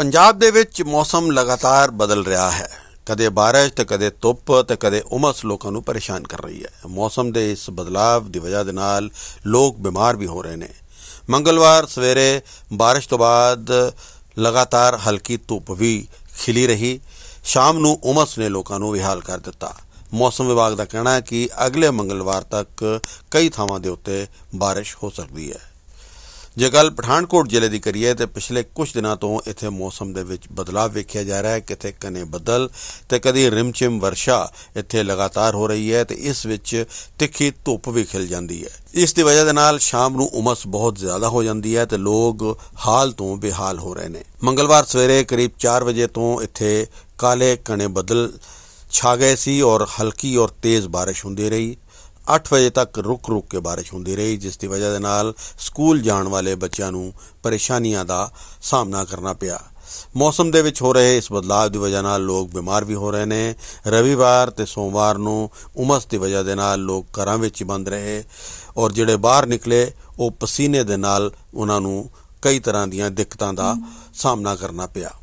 ਪੰਜਾਬ ਦੇ ਵਿੱਚ ਮੌਸਮ ਲਗਾਤਾਰ ਬਦਲ ਰਿਹਾ ਹੈ ਕਦੇ بارش ਤੇ ਕਦੇ ਧੁੱਪ ਤੇ ਕਦੇ ਉਮਸ ਲੋਕਾਂ ਨੂੰ ਪਰੇਸ਼ਾਨ ਕਰ ਰਹੀ ਹੈ ਮੌਸਮ ਦੇ ਇਸ ਬਦਲਾਵ ਦੀ وجہ ਦੇ ਨਾਲ ਲੋਕ ਬਿਮਾਰ ਵੀ ਹੋ ਰਹੇ ਨੇ ਮੰਗਲਵਾਰ ਸਵੇਰੇ بارش ਤੋਂ ਬਾਅਦ ਲਗਾਤਾਰ ਹਲਕੀ ਧੁੱਪ ਵੀ ਖਿਲੀ ਰਹੀ ਸ਼ਾਮ ਨੂੰ ਉਮਸ ਨੇ ਲੋਕਾਂ ਨੂੰ ਵਿਹਾਲ ਕਰ ਦਿੱਤਾ ਮੌਸਮ ਵਿਭਾਗ ਦਾ ਕਹਿਣਾ ਹੈ ਕਿ ਅਗਲੇ ਮੰਗਲਵਾਰ ਤੱਕ ਕਈ ਥਾਵਾਂ ਦੇ ਉੱਤੇ بارش ਹੋ ਸਕਦੀ ਹੈ ਜੇ ਗੱਲ ਪਠਾਨਕੋਟ ਜ਼ਿਲ੍ਹੇ ਦੀ ਕਰੀਏ ਤੇ ਪਿਛਲੇ ਕੁਝ ਦਿਨਾਂ ਤੋਂ ਇੱਥੇ ਮੌਸਮ ਦੇ ਵਿੱਚ ਬਦਲਾਅ ਵੇਖਿਆ ਜਾ ਰਿਹਾ ਹੈ ਕਿਤੇ ਕਨੇ ਬਦਲ ਤੇ ਕਦੀ ਰਿਮਚਿਮ ਵਰਸ਼ਾ ਇੱਥੇ ਲਗਾਤਾਰ ਹੋ ਰਹੀ ਹੈ ਤੇ ਇਸ ਵਿੱਚ ਤਿੱਖੀ ਧੁੱਪ ਵੀ ਖਿਲ ਜਾਂਦੀ ਹੈ ਇਸ ਦੀ ਵਜ੍ਹਾ ਦੇ ਨਾਲ ਸ਼ਾਮ ਨੂੰ ਉਮਸ ਬਹੁਤ ਜ਼ਿਆਦਾ ਹੋ ਜਾਂਦੀ ਹੈ ਤੇ ਲੋਕ ਹਾਲ ਤੋਂ ਬੇਹਾਲ ਹੋ ਰਹੇ ਨੇ ਮੰਗਲਵਾਰ ਸਵੇਰੇ ਕਰੀਬ 4 ਵਜੇ ਤੋਂ ਇੱਥੇ ਕਾਲੇ ਕਨੇ ਬਦਲ ਛਾ ਗਏ ਸੀ ਔਰ ਹਲਕੀ ਔਰ ਤੇਜ਼ بارش ਹੁੰਦੀ ਰਹੀ 8 ਵਜੇ ਤੱਕ ਰੁਕ-ਰੁਕ ਕੇ بارش ਹੁੰਦੀ ਰਹੀ ਜਿਸ ਦੀ وجہ ਦੇ ਨਾਲ ਸਕੂਲ ਜਾਣ ਵਾਲੇ ਬੱਚਿਆਂ ਨੂੰ ਪਰੇਸ਼ਾਨੀਆਂ ਦਾ ਸਾਹਮਣਾ ਕਰਨਾ ਪਿਆ ਮੌਸਮ ਦੇ ਵਿੱਚ ਹੋ ਰਹੇ ਇਸ ਬਦਲਾਅ ਦੀ وجہ ਨਾਲ ਲੋਕ ਬਿਮਾਰ ਵੀ ਹੋ ਰਹੇ ਨੇ ਰਵੀਵਾਰ ਤੇ ਸੋਮਵਾਰ ਨੂੰ ਉਮਸ ਦੀ وجہ ਦੇ ਨਾਲ ਲੋਕ ਘਰਾਂ ਵਿੱਚ ਹੀ ਬੰਦ ਰਹੇ ਔਰ ਜਿਹੜੇ ਬਾਹਰ ਨਿਕਲੇ ਉਹ ਪਸੀਨੇ ਦੇ ਨਾਲ ਉਹਨਾਂ ਨੂੰ ਕਈ ਤਰ੍ਹਾਂ ਦੀਆਂ ਦਿੱਕਤਾਂ ਦਾ ਸਾਹਮਣਾ ਕਰਨਾ ਪਿਆ